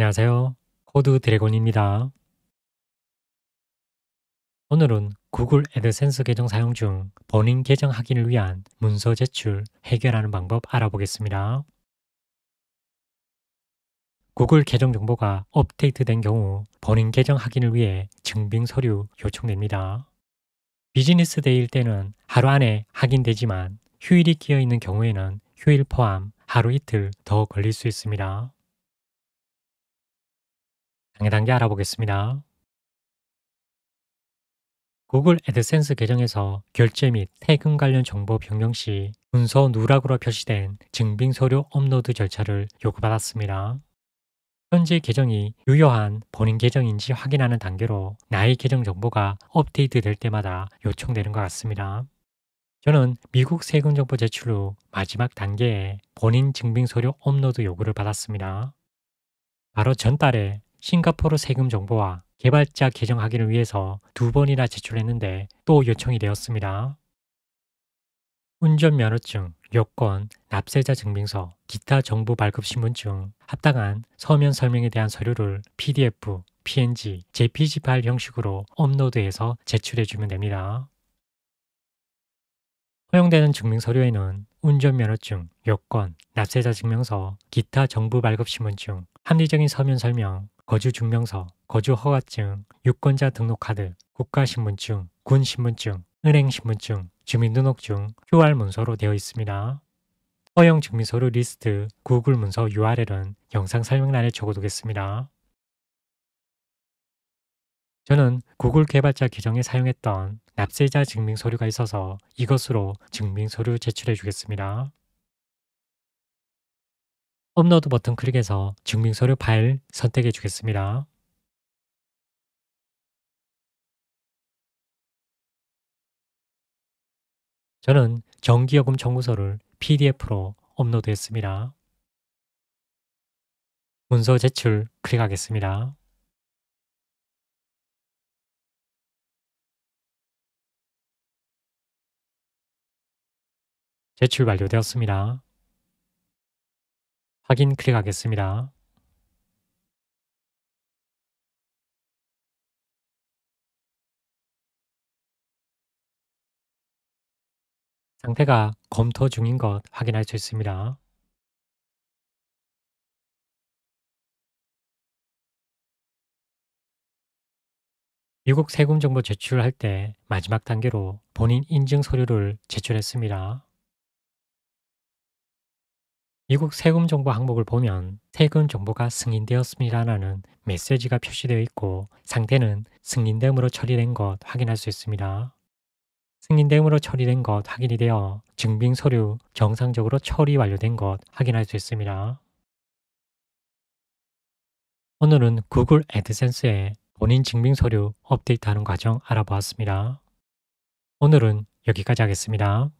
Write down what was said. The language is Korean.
안녕하세요. 코드 드래곤입니다. 오늘은 구글 애드센스 계정 사용 중 본인 계정 확인을 위한 문서 제출 해결하는 방법 알아보겠습니다. 구글 계정 정보가 업데이트된 경우 본인 계정 확인을 위해 증빙 서류 요청됩니다. 비즈니스 데이일 때는 하루 안에 확인되지만 휴일이 끼어 있는 경우에는 휴일 포함 하루 이틀 더 걸릴 수 있습니다. 단계 단계 알아보겠습니다. 구글 애드센스 계정에서 결제 및 퇴금 관련 정보 변경 시 문서 누락으로 표시된 증빙 서류 업로드 절차를 요구받았습니다. 현재 계정이 유효한 본인 계정인지 확인하는 단계로 나의 계정 정보가 업데이트 될 때마다 요청되는 것 같습니다. 저는 미국 세금 정보 제출 후 마지막 단계에 본인 증빙 서류 업로드 요구를 받았습니다. 바로 전달에 싱가포르 세금 정보와 개발자 계정 확인을 위해서 두 번이나 제출했는데 또 요청이 되었습니다. 운전면허증, 여권, 납세자 증빙서, 기타 정보 발급 신분증, 합당한 서면 설명에 대한 서류를 PDF, PNG, JPG 파일 형식으로 업로드해서 제출해 주면 됩니다. 허용되는 증명 서류에는 운전면허증, 여권, 납세자 증명서, 기타 정부 발급 신분증, 합리적인 서면 설명, 거주 증명서, 거주 허가증, 유권자 등록 카드, 국가 신분증, 군 신분증, 은행 신분증, 주민등록증, QR 문서로 되어 있습니다. 허용 증명서류 리스트, 구글 문서 URL은 영상 설명란에 적어두겠습니다. 저는 구글 개발자 계정에 사용했던 납세자 증명서류가 있어서 이것으로 증명서류 제출해 주겠습니다. 업로드 버튼 클릭해서 증빙서류 파일 선택해 주겠습니다. 저는 정기요금 청구서를 PDF로 업로드했습니다. 문서 제출 클릭하겠습니다. 제출 완료되었습니다. 확인 클릭하겠습니다. 상태가 검토 중인 것 확인할 수 있습니다. 미국 세금 정보 제출할 때 마지막 단계로 본인 인증 서류를 제출했습니다. 미국 세금 정보 항목을 보면 세금 정보가 승인되었습니다라는 메시지가 표시되어 있고 상태는 승인됨으로 처리된 것 확인할 수 있습니다. 승인됨으로 처리된 것 확인이 되어 증빙 서류 정상적으로 처리 완료된 것 확인할 수 있습니다. 오늘은 구글 애드센스에 본인 증빙 서류 업데이트하는 과정 알아보았습니다. 오늘은 여기까지 하겠습니다.